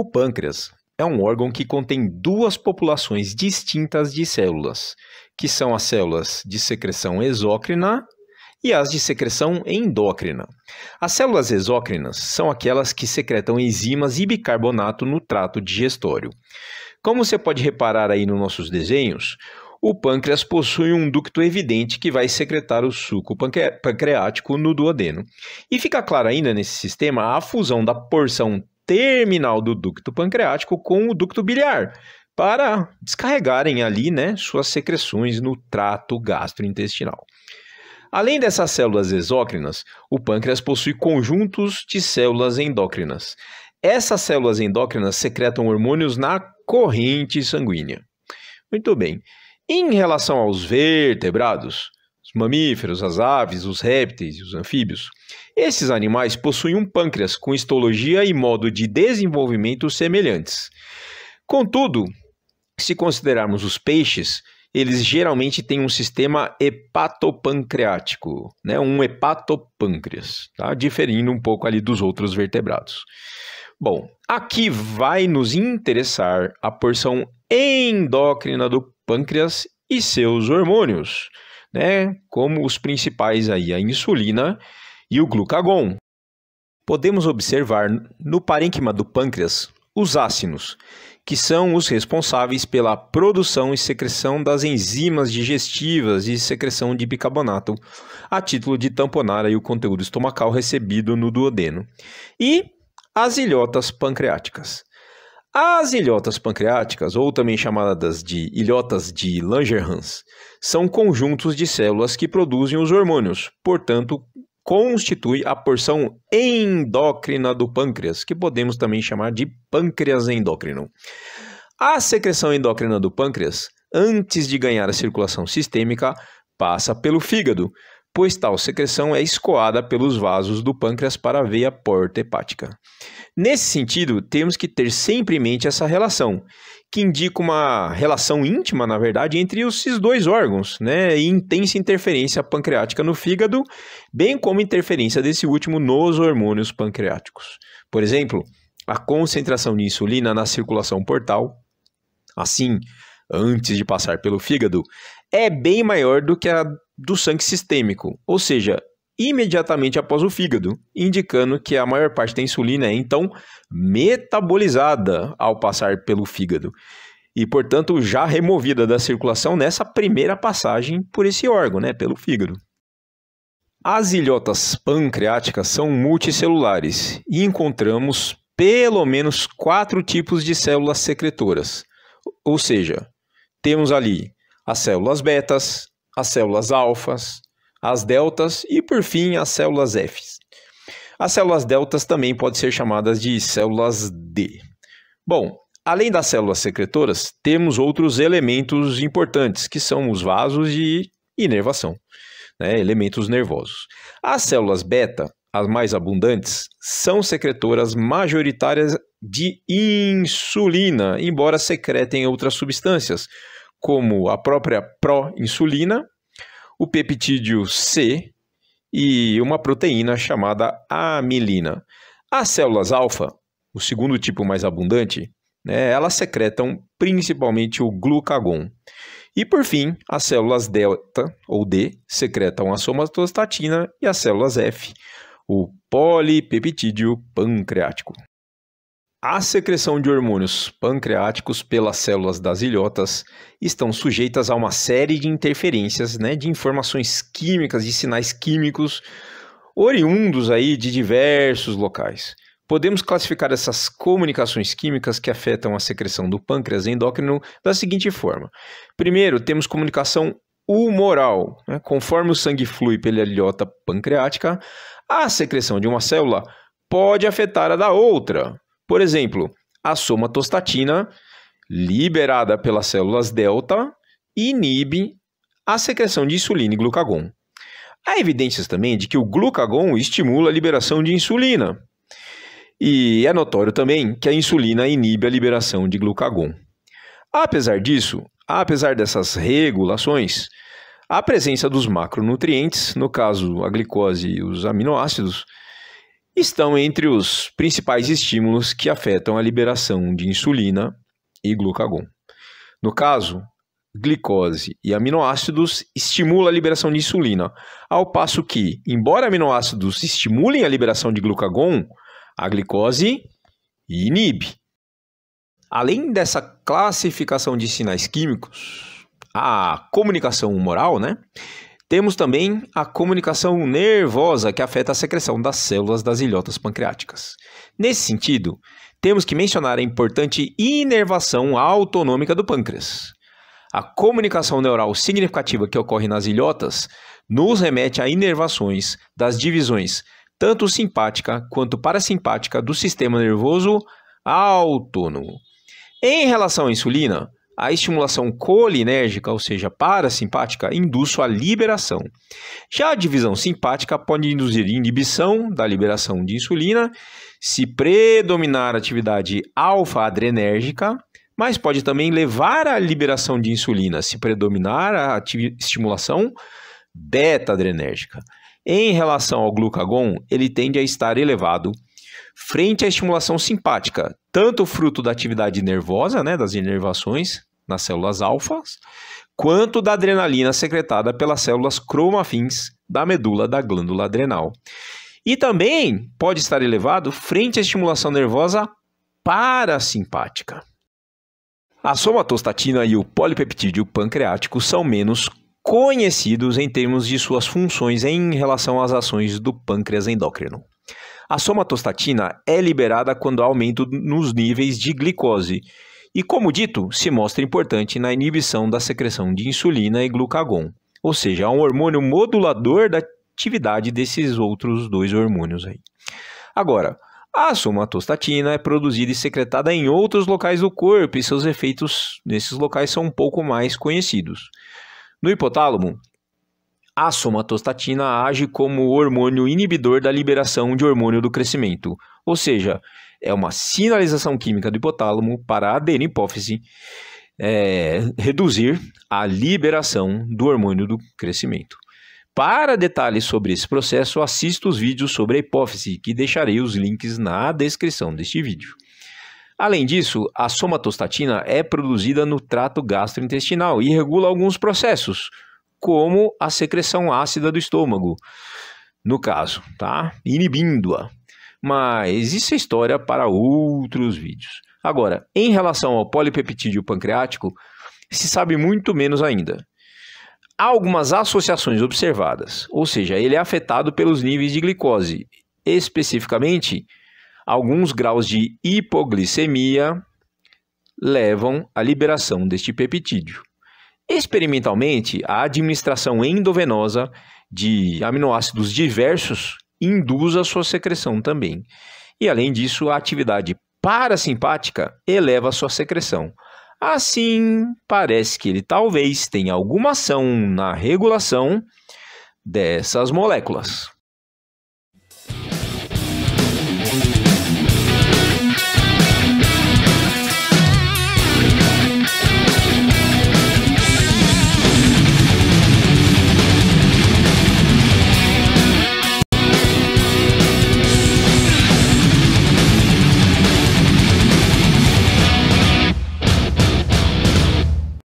O pâncreas é um órgão que contém duas populações distintas de células, que são as células de secreção exócrina e as de secreção endócrina. As células exócrinas são aquelas que secretam enzimas e bicarbonato no trato digestório. Como você pode reparar aí nos nossos desenhos, o pâncreas possui um ducto evidente que vai secretar o suco pancreático no duodeno. E fica claro ainda nesse sistema a fusão da porção terminal do ducto pancreático com o ducto biliar, para descarregarem ali né, suas secreções no trato gastrointestinal. Além dessas células exócrinas, o pâncreas possui conjuntos de células endócrinas. Essas células endócrinas secretam hormônios na corrente sanguínea. Muito bem. Em relação aos vertebrados, os mamíferos, as aves, os répteis e os anfíbios. Esses animais possuem um pâncreas com histologia e modo de desenvolvimento semelhantes. Contudo, se considerarmos os peixes, eles geralmente têm um sistema hepatopancreático, né? um hepatopâncreas, tá? diferindo um pouco ali dos outros vertebrados. Bom, aqui vai nos interessar a porção endócrina do pâncreas e seus hormônios né, como os principais aí, a insulina e o glucagon. Podemos observar no parênquima do pâncreas os ácinos, que são os responsáveis pela produção e secreção das enzimas digestivas e secreção de bicarbonato, a título de tamponar aí o conteúdo estomacal recebido no duodeno. E as ilhotas pancreáticas. As ilhotas pancreáticas, ou também chamadas de ilhotas de Langerhans, são conjuntos de células que produzem os hormônios, portanto, constituem a porção endócrina do pâncreas, que podemos também chamar de pâncreas endócrino. A secreção endócrina do pâncreas, antes de ganhar a circulação sistêmica, passa pelo fígado, pois tal secreção é escoada pelos vasos do pâncreas para a veia porta hepática. Nesse sentido, temos que ter sempre em mente essa relação, que indica uma relação íntima, na verdade, entre esses dois órgãos, né? E intensa interferência pancreática no fígado, bem como interferência desse último nos hormônios pancreáticos. Por exemplo, a concentração de insulina na circulação portal, assim, antes de passar pelo fígado, é bem maior do que a do sangue sistêmico, ou seja, imediatamente após o fígado, indicando que a maior parte da insulina é então metabolizada ao passar pelo fígado e, portanto, já removida da circulação nessa primeira passagem por esse órgão, né, pelo fígado. As ilhotas pancreáticas são multicelulares e encontramos pelo menos quatro tipos de células secretoras. Ou seja, temos ali as células betas, as células alfas, as deltas e, por fim, as células F. As células deltas também podem ser chamadas de células D. Bom, além das células secretoras, temos outros elementos importantes, que são os vasos de inervação, né? elementos nervosos. As células beta, as mais abundantes, são secretoras majoritárias de insulina, embora secretem outras substâncias, como a própria pró-insulina o peptídeo C e uma proteína chamada amilina. As células alfa, o segundo tipo mais abundante, né, elas secretam principalmente o glucagon. E por fim, as células delta ou D secretam a somatostatina e as células F, o polipeptídeo pancreático. A secreção de hormônios pancreáticos pelas células das ilhotas estão sujeitas a uma série de interferências, né, de informações químicas e sinais químicos oriundos aí de diversos locais. Podemos classificar essas comunicações químicas que afetam a secreção do pâncreas endócrino da seguinte forma. Primeiro, temos comunicação humoral. Né? Conforme o sangue flui pela ilhota pancreática, a secreção de uma célula pode afetar a da outra. Por exemplo, a somatostatina, liberada pelas células delta, inibe a secreção de insulina e glucagon. Há evidências também de que o glucagon estimula a liberação de insulina. E é notório também que a insulina inibe a liberação de glucagon. Apesar disso, apesar dessas regulações, a presença dos macronutrientes, no caso a glicose e os aminoácidos, estão entre os principais estímulos que afetam a liberação de insulina e glucagon. No caso, glicose e aminoácidos estimulam a liberação de insulina, ao passo que, embora aminoácidos estimulem a liberação de glucagon, a glicose inibe. Além dessa classificação de sinais químicos, a comunicação humoral, né, temos também a comunicação nervosa, que afeta a secreção das células das ilhotas pancreáticas. Nesse sentido, temos que mencionar a importante inervação autonômica do pâncreas. A comunicação neural significativa que ocorre nas ilhotas nos remete a inervações das divisões tanto simpática quanto parasimpática do sistema nervoso autônomo. Em relação à insulina, a estimulação colinérgica, ou seja, parasimpática, induz a liberação. Já a divisão simpática pode induzir inibição da liberação de insulina, se predominar a atividade alfa-adrenérgica, mas pode também levar à liberação de insulina, se predominar a estimulação beta-adrenérgica. Em relação ao glucagon, ele tende a estar elevado frente à estimulação simpática, tanto fruto da atividade nervosa, né, das inervações, nas células alfas, quanto da adrenalina secretada pelas células cromafins da medula da glândula adrenal. E também pode estar elevado frente à estimulação nervosa parasimpática. A somatostatina e o polipeptídeo pancreático são menos conhecidos em termos de suas funções em relação às ações do pâncreas endócrino. A somatostatina é liberada quando há aumento nos níveis de glicose, e, como dito, se mostra importante na inibição da secreção de insulina e glucagon, ou seja, é um hormônio modulador da atividade desses outros dois hormônios aí. Agora, a somatostatina é produzida e secretada em outros locais do corpo e seus efeitos nesses locais são um pouco mais conhecidos. No hipotálamo, a somatostatina age como hormônio inibidor da liberação de hormônio do crescimento, ou seja, é uma sinalização química do hipotálamo para aderir hipófise é, reduzir a liberação do hormônio do crescimento. Para detalhes sobre esse processo, assista os vídeos sobre a hipófise, que deixarei os links na descrição deste vídeo. Além disso, a somatostatina é produzida no trato gastrointestinal e regula alguns processos, como a secreção ácida do estômago, no caso, tá? inibindo-a. Mas isso é história para outros vídeos. Agora, em relação ao polipeptídeo pancreático, se sabe muito menos ainda. Há algumas associações observadas, ou seja, ele é afetado pelos níveis de glicose, especificamente alguns graus de hipoglicemia levam à liberação deste peptídeo. Experimentalmente, a administração endovenosa de aminoácidos diversos induz a sua secreção também. E além disso, a atividade parasimpática eleva a sua secreção. Assim, parece que ele talvez tenha alguma ação na regulação dessas moléculas.